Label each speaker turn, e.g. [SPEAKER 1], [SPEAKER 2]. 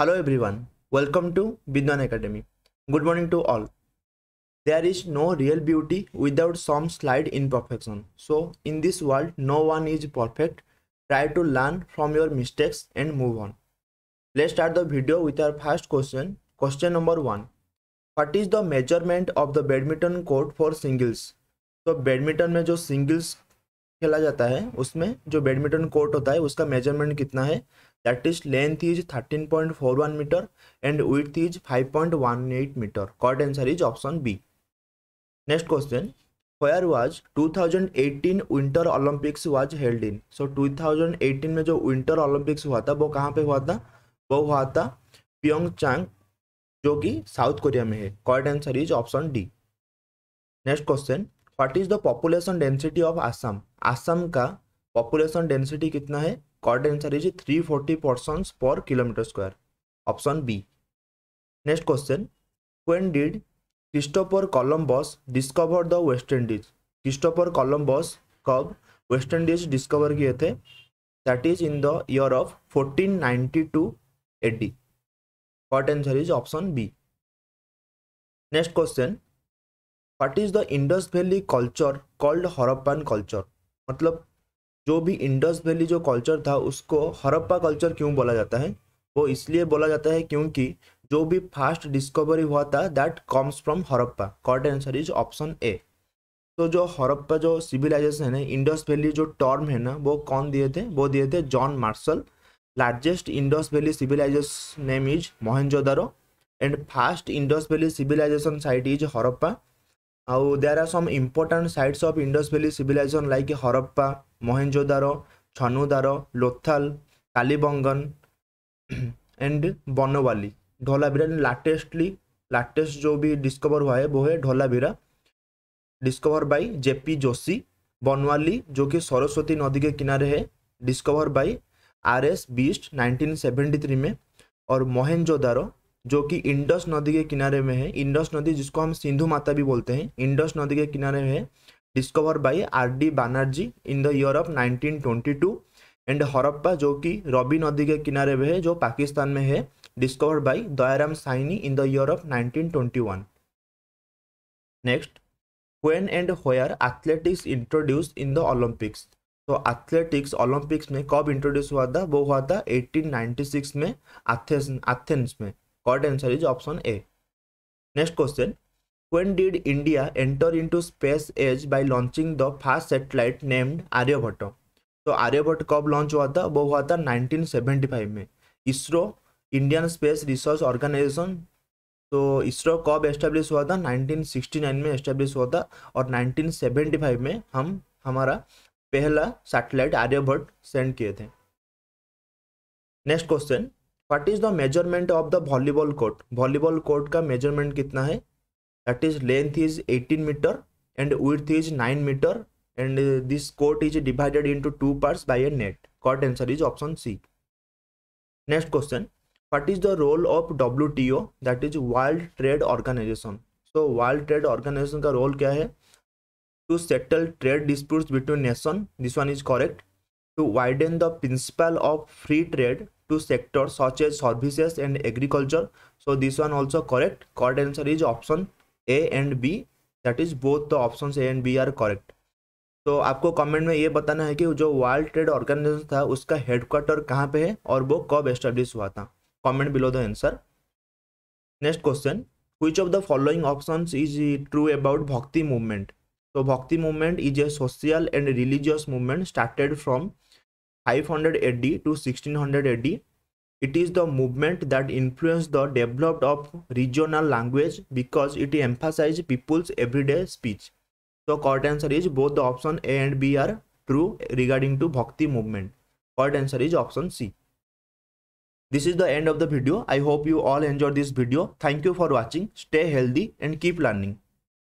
[SPEAKER 1] Hello everyone, welcome to Bidwan Academy. Good morning to all. There is no real beauty without some slight imperfection. So in this world, no one is perfect. Try to learn from your mistakes and move on. Let's start the video with our first question. Question number 1. What is the measurement of the badminton court for singles? so, badminton में जो खेला जाता है उसमें जो badminton court होता है उसका मेजरमेंट कितना है that is length is thirteen point four one metre and width is five point one eight metre correct answer is option B next question where was 2018 winter Olympics was held in so 2018 में जो winter Olympics हुआ था वो कहाँ पे हुआ था वो हुआ था चांग जो कि साउथ कोरिया में है correct answer is option D next question what is the population density of Assam Assam का पॉपुलेशन डेंसिटी कितना है correct answer is three forty person per kilometre square option B next question when did Christopher Columbus discover the West Indies Christopher columbus कब West Indies discover किए थे that is in the year of two AD correct answer is option B next question what is the Indus Valley culture called Harappan culture मतलब जो भी Indus valley जो culture था उसको Harappa culture क्यों बोला जाता है वो इसलिए बोला जाता है क्योंकि जो भी फास्ट डिस्कवरी हुआ था that comes from Harappa correct answer is option A तो जो हरप्पा जो सिविलाइजेशन है इंडस वैली जो टर्म है ना वो कौन दिए थे वो दिए थे John Marshall largest Indus Valley civilisation name is Mohenjodaro and first Indus Valley civilisation site is Harappa आउ there are some important sites of Indus Valley civilisation like Harappa Mohenjodaro Chanhudaro Lothal Kalibangan and Banawali Dholavira latestly latest जो भी डिस्कवर हुआ है वो है Dholavira discover by JP Joshi Banawali जो कि सरस्वती नदी के किनारे है discover by R S Bisht nineteen three में और महेंजोदारो जो कि इंडस नदी के किनारे में है इंडस नदी जिसको हम सिंधु माता भी बोलते हैं इंडस नदी के किनारे में है discover by R D Banerjee in the year of 1922 and Harappa जो कि रबी नदी के किनारे में है जो पाकिस्तान में है discover by Dayaram Sahni in the year of 1921 next when and where athletics introduce in the Olympics तो एथलेटिक्स ओलंपिक्स में कब इंट्रोड्यूस हुआ था वो हुआ था 1896 में एथेंस में correct answer is option A next question when did India enter into space age by launching the first satellite named Aryabhata तो आर्यभट्ट कब लॉन्च हुआ था वो हुआ था नाइनटीन में ISRO Indian Space Research Organisation तो इसरो कब एस्टेब्लिश हुआ था 1969 में एस्टेब्लिश हुआ था और 1975 में हम हमारा पहला सैटेलाइट आर्यभट्ट सेंड किए थे next question what is the measurement of the volleyball court volleyball court का मेजरमेंट कितना है that is length is 18 metre and width is 9 metre and this court is divided into two parts by a net correct answer is option C next question what is the role of W T O that is World Trade Organisation so World Trade Organisation का role क्या है to settle trade dispute between nation this one is correct to widen the principle of free trade to sector such as services and agriculture so this one also correct correct answer is option a and b that is both the options a and b are correct तो आपको comment में ये बताना है कि जो world Trade organisation था उसका हेडक्वार्टर कहाँ पे है और वो कब एस्टेब्लिश हुआ था comment below the answer next question which of the following options is true about Bhakti movement तो Bhakti movement is a social and religious movement started from 500 AD to 1600 AD. It is the movement that influenced the development of regional language because it emphasized people's everyday speech. So correct answer is both the option A and B are true regarding to Bhakti movement. Correct answer is option C. This is the end of the video. I hope you all enjoyed this video. Thank you for watching. Stay healthy and keep learning.